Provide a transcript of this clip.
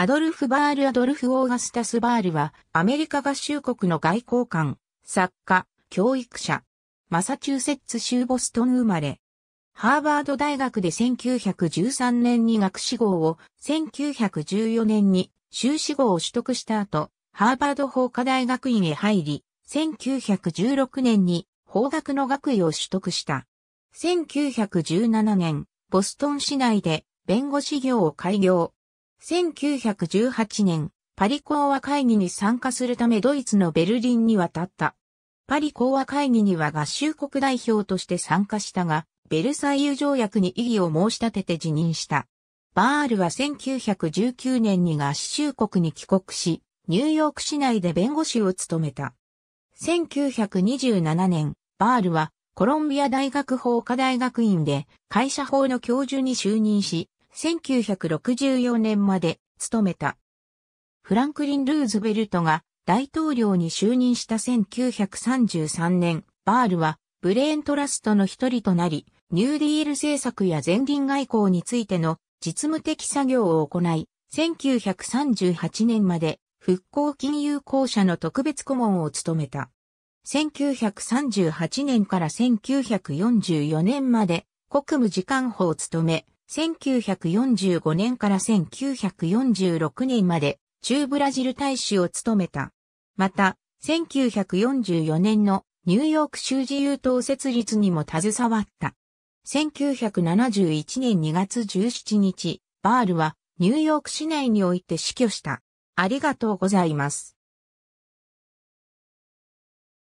アドルフ・バール・アドルフ・オーガスタス・バールは、アメリカ合衆国の外交官、作家、教育者、マサチューセッツ州ボストン生まれ。ハーバード大学で1913年に学士号を、1914年に修士号を取得した後、ハーバード法科大学院へ入り、1916年に法学の学位を取得した。1917年、ボストン市内で弁護士業を開業。1918年、パリ講和会議に参加するためドイツのベルリンに渡った。パリ講和会議には合衆国代表として参加したが、ベルサイユ条約に異議を申し立てて辞任した。バールは1919年に合衆国に帰国し、ニューヨーク市内で弁護士を務めた。1927年、バールはコロンビア大学法科大学院で会社法の教授に就任し、1964年まで務めた。フランクリン・ルーズベルトが大統領に就任した1933年、バールはブレーントラストの一人となり、ニューディール政策や前輪外交についての実務的作業を行い、1938年まで復興金融公社の特別顧問を務めた。1938年から1944年まで国務次官補を務め、1945年から1946年まで中ブラジル大使を務めた。また、1944年のニューヨーク州自由党設立にも携わった。1971年2月17日、バールはニューヨーク市内において死去した。ありがとうございます。